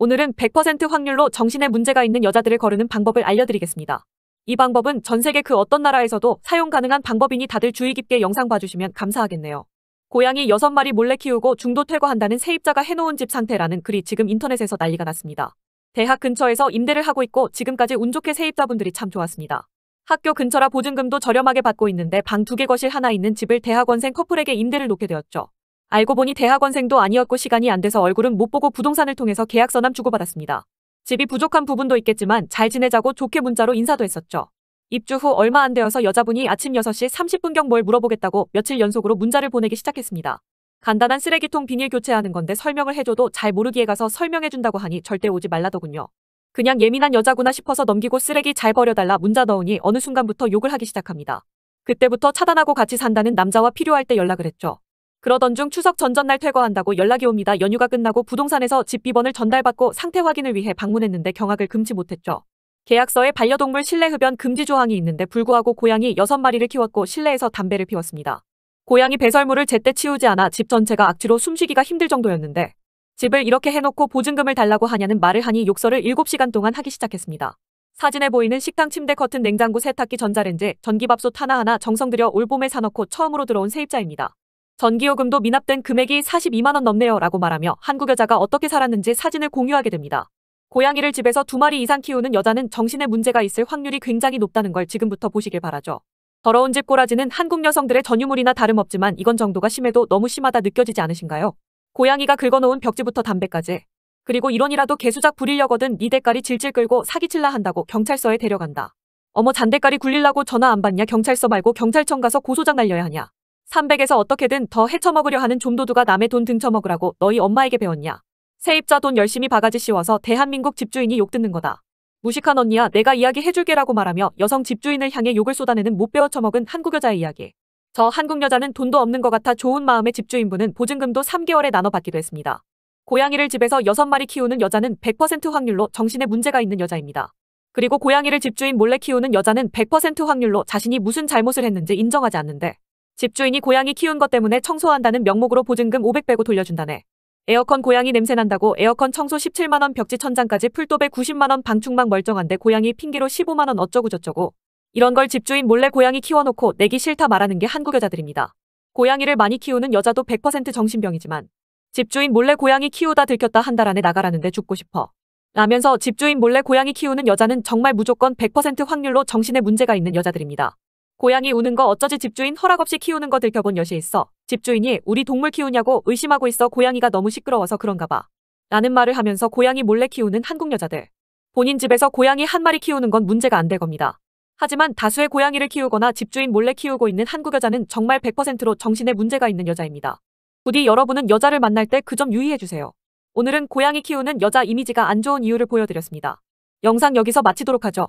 오늘은 100% 확률로 정신에 문제가 있는 여자들을 거르는 방법을 알려드리겠습니다. 이 방법은 전 세계 그 어떤 나라에서도 사용 가능한 방법이니 다들 주의 깊게 영상 봐주시면 감사하겠네요. 고양이 6마리 몰래 키우고 중도 퇴거한다는 세입자가 해놓은 집 상태라는 글이 지금 인터넷에서 난리가 났습니다. 대학 근처에서 임대를 하고 있고 지금까지 운 좋게 세입자분들이 참 좋았습니다. 학교 근처라 보증금도 저렴하게 받고 있는데 방 두 개 거실 하나 있는 집을 대학원생 커플에게 임대를 놓게 되었죠. 알고 보니 대학원생도 아니었고 시간이 안 돼서 얼굴은 못 보고 부동산을 통해서 계약서남 주고받았습니다. 집이 부족한 부분도 있겠지만 잘 지내자고 좋게 문자로 인사도 했었죠. 입주 후 얼마 안 되어서 여자분이 아침 6시 30분경 뭘 물어보겠다고 며칠 연속으로 문자를 보내기 시작했습니다. 간단한 쓰레기통 비닐 교체하는 건데 설명을 해줘도 잘 모르기에 가서 설명해준다고 하니 절대 오지 말라더군요. 그냥 예민한 여자구나 싶어서 넘기고 쓰레기 잘 버려달라 문자 넣으니 어느 순간부터 욕을 하기 시작합니다. 그때부터 차단하고 같이 산다는 남자와 필요할 때 연락을 했죠. 그러던 중 추석 전전날 퇴거한다고 연락이 옵니다. 연휴가 끝나고 부동산에서 집 비번을 전달받고 상태 확인을 위해 방문했는데 경악을 금치 못했죠. 계약서에 반려동물 실내 흡연 금지 조항이 있는데 불구하고 고양이 6마리를 키웠고 실내에서 담배를 피웠습니다. 고양이 배설물을 제때 치우지 않아 집 전체가 악취로 숨쉬기가 힘들 정도였는데 집을 이렇게 해놓고 보증금을 달라고 하냐는 말을 하니 욕설을 7시간 동안 하기 시작했습니다. 사진에 보이는 식당 침대 커튼 냉장고 세탁기 전자렌지 전기밥솥 하나하나 정성 들여 올봄에 사놓고 처음으로 들어온 세입자입니다. 전기요금도 미납된 금액이 42만원 넘네요 라고 말하며 한국 여자가 어떻게 살았는지 사진을 공유하게 됩니다. 고양이를 집에서 두 마리 이상 키우는 여자는 정신에 문제가 있을 확률이 굉장히 높다는 걸 지금부터 보시길 바라죠. 더러운 집 꼬라지는 한국 여성들의 전유물이나 다름없지만 이건 정도가 심해도 너무 심하다 느껴지지 않으신가요? 고양이가 긁어놓은 벽지부터 담배까지. 그리고 이런이라도 개수작 부리려거든 니 대가리 질질 끌고 사기칠라 한다고 경찰서에 데려간다. 어머 잔대가리 굴릴라고 전화 안 받냐 경찰서 말고 경찰청 가서 고소장 날려야 하냐. 300에서 어떻게든 더 헤쳐먹으려 하는 좀도두가 남의 돈 등쳐먹으라고 너희 엄마에게 배웠냐. 세입자 돈 열심히 바가지 씌워서 대한민국 집주인이 욕 듣는 거다. 무식한 언니야 내가 이야기해줄게라고 말하며 여성 집주인을 향해 욕을 쏟아내는 못 배워 처먹은 한국 여자의 이야기. 저 한국 여자는 돈도 없는 것 같아 좋은 마음의 집주인분은 보증금도 3개월에 나눠 받기도 했습니다. 고양이를 집에서 6마리 키우는 여자는 100% 확률로 정신에 문제가 있는 여자입니다. 그리고 고양이를 집주인 몰래 키우는 여자는 100% 확률로 자신이 무슨 잘못을 했는지 인정하지 않는데 집주인이 고양이 키운 것 때문에 청소한다는 명목으로 보증금 500 빼고 돌려준다네. 에어컨 고양이 냄새 난다고 에어컨 청소 17만원 벽지 천장까지 풀도에 90만원 방충망 멀쩡한데 고양이 핑계로 15만원 어쩌고저쩌고. 이런 걸 집주인 몰래 고양이 키워놓고 내기 싫다 말하는 게 한국 여자들입니다. 고양이를 많이 키우는 여자도 100% 정신병이지만 집주인 몰래 고양이 키우다 들켰다 한 달 안에 나가라는데 죽고 싶어. 라면서 집주인 몰래 고양이 키우는 여자는 정말 무조건 100% 확률로 정신에 문제가 있는 여자들입니다. 고양이 우는 거 어쩌지 집주인 허락 없이 키우는 거 들켜본 엿이 있어. 집주인이 우리 동물 키우냐고 의심하고 있어 고양이가 너무 시끄러워서 그런가 봐. 라는 말을 하면서 고양이 몰래 키우는 한국 여자들. 본인 집에서 고양이 한 마리 키우는 건 문제가 안 될 겁니다. 하지만 다수의 고양이를 키우거나 집주인 몰래 키우고 있는 한국 여자는 정말 100%로 정신에 문제가 있는 여자입니다. 부디 여러분은 여자를 만날 때 그 점 유의해주세요. 오늘은 고양이 키우는 여자 이미지가 안 좋은 이유를 보여드렸습니다. 영상 여기서 마치도록 하죠.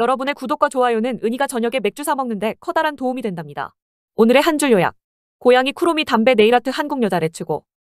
여러분의 구독과 좋아요는 은희가 저녁에 맥주 사 먹는데 커다란 도움이 된답니다. 오늘의 한 줄 요약. 고양이 크롬이 담배 네일아트 한국여자 레치고